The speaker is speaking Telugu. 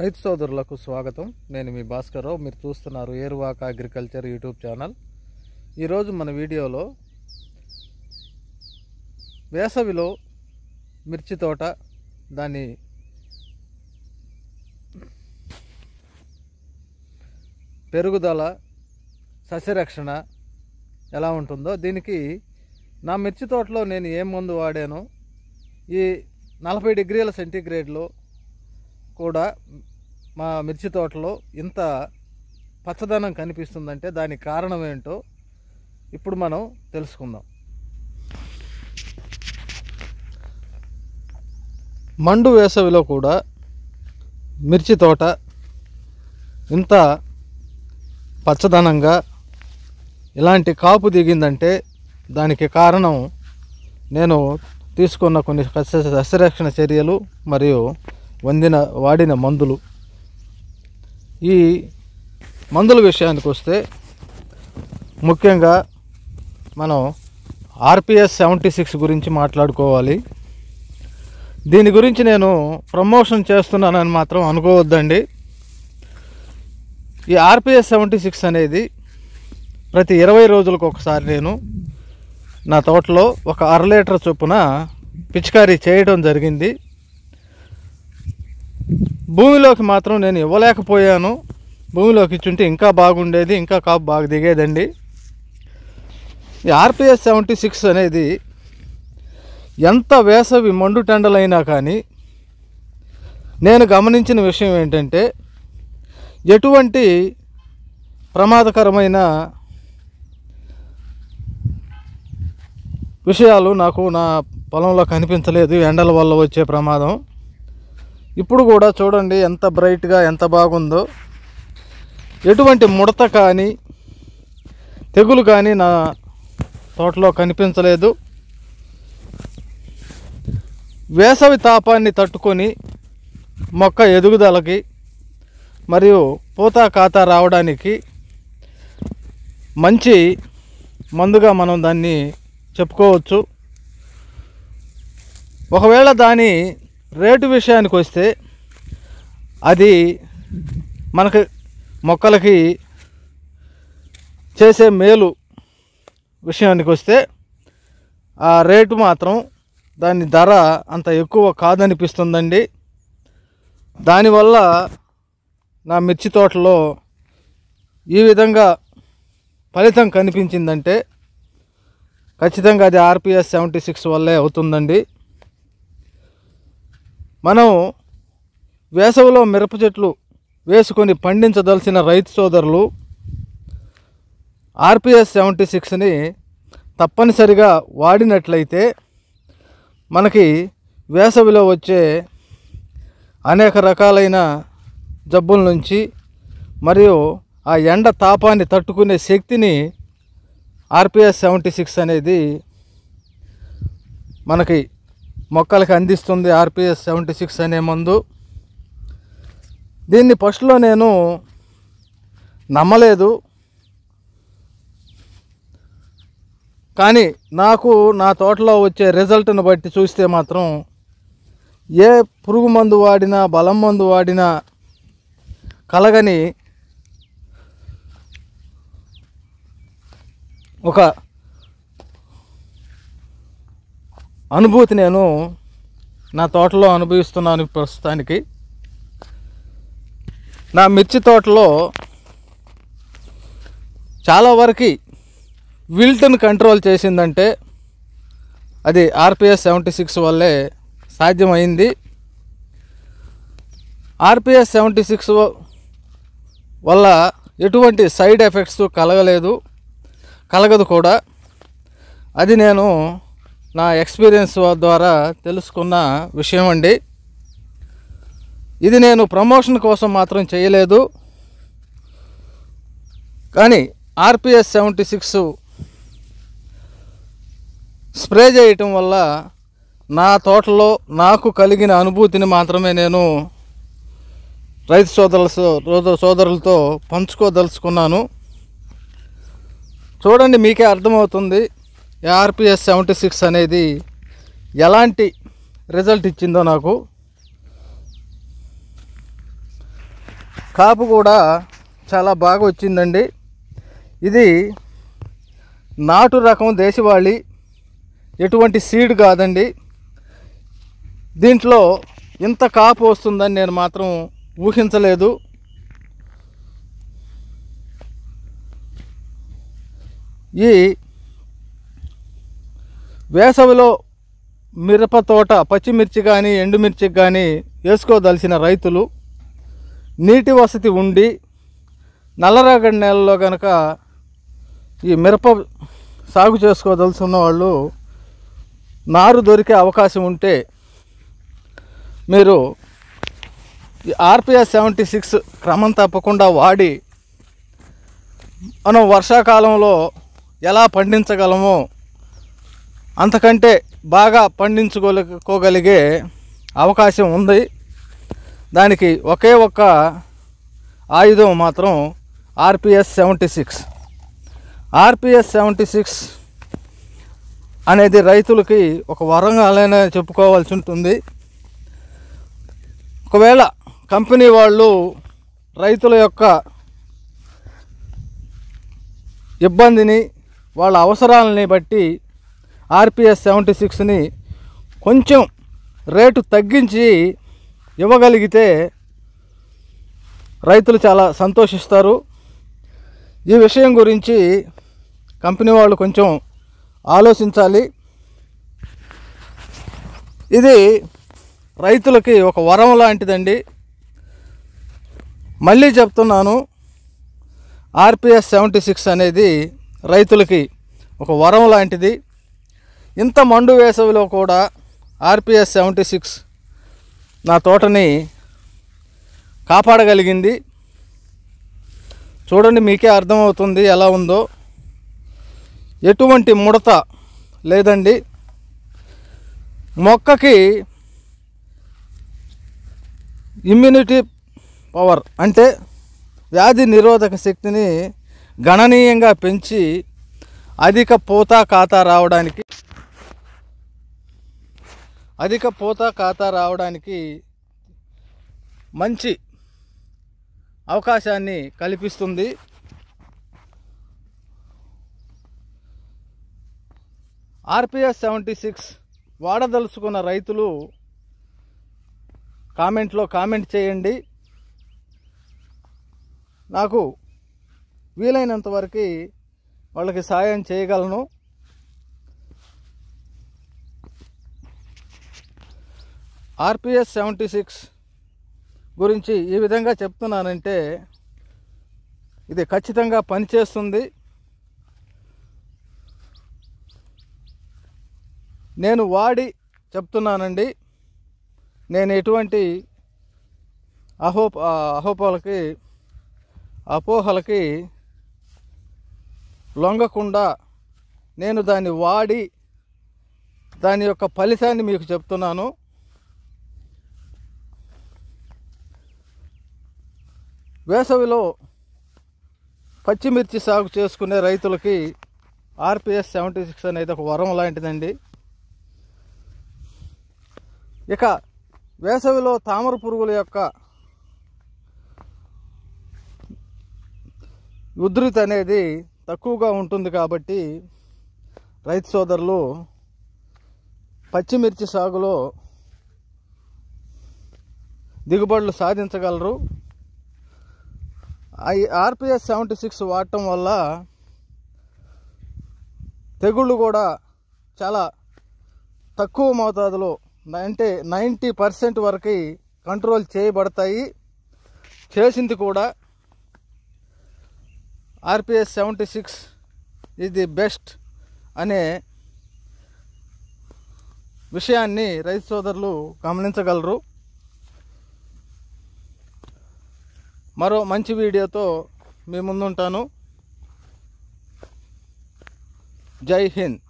రైతు సోదరులకు స్వాగతం నేను మీ భాస్కర్రావు మీరు చూస్తున్నారు ఏరువాక అగ్రికల్చర్ యూట్యూబ్ ఛానల్ ఈరోజు మన వీడియోలో వేసవిలో మిర్చి తోట దాని పెరుగుదల సస్యరక్షణ ఎలా ఉంటుందో దీనికి నా మిర్చి తోటలో నేను ఏ మందు వాడాను ఈ నలభై డిగ్రీల సెంటీగ్రేడ్లో కూడా మా మిర్చి తోటలో ఇంత పచ్చదనం కనిపిస్తుందంటే దానికి కారణం ఏంటో ఇప్పుడు మనం తెలుసుకుందాం మండు వేసవిలో కూడా మిర్చి తోట ఇంత పచ్చదనంగా ఇలాంటి కాపు దిగిందంటే దానికి కారణం నేను తీసుకున్న కొన్ని సస్యరక్షణ చర్యలు మరియు వందిన వాడిన మందులు ఈ మందుల విషయానికి వస్తే ముఖ్యంగా మనం ఆర్పిఎస్ సెవెంటీ సిక్స్ గురించి మాట్లాడుకోవాలి దీని గురించి నేను ప్రమోషన్ చేస్తున్నానని మాత్రం అనుకోవద్దండి ఈ ఆర్పిఎస్ సెవెంటీ సిక్స్ అనేది ప్రతి ఇరవై రోజులకు ఒకసారి నేను నా తోటలో ఒక అర లీటర్ చొప్పున పిచికారీ చేయడం జరిగింది భూమిలోకి మాత్రం నేను ఇవ్వలేకపోయాను భూమిలోకి ఇచ్చుంటే ఇంకా బాగుండేది ఇంకా కాపు బాగా దిగేదండి ఆర్పిఎస్ సెవెంటీ సిక్స్ అనేది ఎంత వేసవి మండు టెండలైనా కానీ నేను గమనించిన విషయం ఏంటంటే ఎటువంటి ప్రమాదకరమైన విషయాలు నాకు నా పొలంలో కనిపించలేదు ఎండల వల్ల వచ్చే ప్రమాదం ఇప్పుడు కూడా చూడండి ఎంత బ్రైట్గా ఎంత బాగుందో ఎటువంటి ముడత కానీ తెగులు కానీ నా తోటలో కనిపించలేదు వేసవి తాపాన్ని తట్టుకొని మొక్క ఎదుగుదలకి మరియు పూత ఖాతా రావడానికి మంచి మందుగా మనం దాన్ని చెప్పుకోవచ్చు ఒకవేళ దాని రేటు విషయానికి వస్తే అది మనకి మొక్కలకి చేసే మేలు విషయానికి వస్తే ఆ రేటు మాత్రం దాని ధర అంత ఎక్కువ కాదనిపిస్తుందండి దానివల్ల నా మిర్చి తోటలో ఈ విధంగా ఫలితం కనిపించిందంటే ఖచ్చితంగా అది ఆర్పిఎస్ సెవెంటీ సిక్స్ వల్లే అవుతుందండి మనం వేసవిలో మిరప చెట్లు వేసుకొని పండించదలసిన రైతు సోదరులు ఆర్పిఎస్ సెవెంటీ సిక్స్ని తప్పనిసరిగా వాడినట్లయితే మనకి వేసవిలో వచ్చే అనేక రకాలైన జబ్బుల నుంచి మరియు ఆ ఎండ తాపాన్ని తట్టుకునే శక్తిని ఆర్పిఎస్ సెవెంటీ సిక్స్ అనేది మనకి మొక్కలకు అందిస్తుంది ఆర్పిఎస్ సెవెంటీ సిక్స్ అనే మందు దీన్ని ఫస్ట్లో నేను నమ్మలేదు కానీ నాకు నా తోటలో వచ్చే రిజల్ట్ను బట్టి చూస్తే మాత్రం ఏ పురుగు మందు వాడినా బలం మందు వాడినా కలగని ఒక అనుభూతి నేను నా తోటలో అనుభవిస్తున్నాను ప్రస్తుతానికి నా మిర్చి తోటలో చాలా వరకు విల్ట్ను కంట్రోల్ చేసిందంటే అది ఆర్పిఎస్ సెవెంటీ సిక్స్ వల్లే సాధ్యమైంది ఆర్పిఎస్ సెవెంటీ సిక్స్ వల్ల ఎటువంటి సైడ్ ఎఫెక్ట్స్ కలగలేదు కలగదు కూడా అది నేను నా ఎక్స్పీరియన్స్ ద్వారా తెలుసుకున్న విషయం అండి ఇది నేను ప్రమోషన్ కోసం మాత్రం చేయలేదు కానీ ఆర్పిఎస్ సెవెంటీ సిక్స్ స్ప్రే చేయటం వల్ల నా తోటలో నాకు కలిగిన అనుభూతిని మాత్రమే నేను రైతు సోదరు సోదరులతో పంచుకోదలుచుకున్నాను చూడండి మీకే అర్థమవుతుంది ఆర్పిఎస్ సెవెంటీ సిక్స్ అనేది ఎలాంటి రిజల్ట్ ఇచ్చిందో నాకు కాపు కూడా చాలా బాగా వచ్చిందండి ఇది నాటు రకం దేశవాళి ఎటువంటి సీడ్ కాదండి దీంట్లో ఇంత కాపు వస్తుందని నేను మాత్రం ఊహించలేదు ఈ వేసవిలో మిరప తోట పచ్చిమిర్చి కానీ ఎండుమిర్చి కానీ వేసుకోదలిసిన రైతులు నీటి వసతి ఉండి నల్లరేగడి నేలలో కనుక ఈ మిరప సాగు చేసుకోదలుసి వాళ్ళు నారు దొరికే అవకాశం ఉంటే మీరు ఆర్పిఎస్ సెవెంటీ సిక్స్ క్రమం తప్పకుండా వాడి మనం వర్షాకాలంలో ఎలా పండించగలమో అంతకంటే బాగా పండించుకోగలిగే అవకాశం ఉంది దానికి ఒకే ఒక్క ఆయుధం మాత్రం RPS seventy six RPS seventy six అనేది రైతులకి ఒక వరంగాలైనా చెప్పుకోవాల్సి ఉంటుంది ఒకవేళ కంపెనీ వాళ్ళు రైతుల యొక్క ఇబ్బందిని వాళ్ళ అవసరాలని బట్టి ఆర్పిఎస్ సెవెంటీ సిక్స్ని కొంచెం రేటు తగ్గించి ఇవ్వగలిగితే రైతులు చాలా సంతోషిస్తారు ఈ విషయం గురించి కంపెనీ వాళ్ళు కొంచెం ఆలోచించాలి ఇది రైతులకి ఒక వరం లాంటిదండి మళ్ళీ చెప్తున్నాను ఆర్పిఎస్ సెవెంటీ సిక్స్ అనేది రైతులకి ఒక వరం లాంటిది ఇంత మండు వేసవిలో కూడా ఆర్పిఎస్ సెవెంటీ సిక్స్ నా తోటని కాపాడగలిగింది చూడండి మీకే అర్థమవుతుంది ఎలా ఉందో ఎటువంటి ముడత లేదండి మొక్కకి ఇమ్యూనిటీ పవర్ అంటే వ్యాధి నిరోధక శక్తిని గణనీయంగా పెంచి అధిక పూత ఖాతా రావడానికి అధిక పూత ఖాతా రావడానికి మంచి అవకాశాన్ని కల్పిస్తుంది ఆర్పిఎస్ సెవెంటీ సిక్స్ వాడదలుచుకున్న రైతులు కామెంట్లో కామెంట్ చేయండి నాకు వీలైనంత వరకు వాళ్ళకి సాయం చేయగలను ఆర్పిఎస్ సెవెంటీ సిక్స్ గురించి ఈ విధంగా చెప్తున్నానంటే ఇది ఖచ్చితంగా పనిచేస్తుంది నేను వాడి చెప్తున్నానండి నేను ఎటువంటి అహో అహోపాలకి అపోహలకి లొంగకుండా నేను దాన్ని వాడి దాని యొక్క ఫలితాన్ని మీకు చెప్తున్నాను వేసవిలో పచ్చిమిర్చి సాగు చేసుకునే రైతులకి ఆర్పిఎస్ సెవెంటీ సిక్స్ అనేది ఒక వరం లాంటిదండి ఇక వేసవిలో తామర పురుగుల యొక్క ఉధృతి అనేది తక్కువగా ఉంటుంది కాబట్టి రైతు సోదరులు పచ్చిమిర్చి సాగులో దిగుబడులు సాధించగలరు ఈ ఆర్పిఎస్ సెవెంటీ సిక్స్ వాడటం వల్ల తెగుళ్ళు కూడా చాలా తక్కువ మోతాదులో అంటే నైంటీ పర్సెంట్ వరకు కంట్రోల్ చేయబడతాయి చేసింది కూడా ఆర్పిఎస్ సెవెంటీ సిక్స్ ఇది ది బెస్ట్ అనే విషయాన్ని రైతు సోదరులు గమనించగలరు మరో మంచి వీడియోతో మీ ముందుంటాను జై హింద్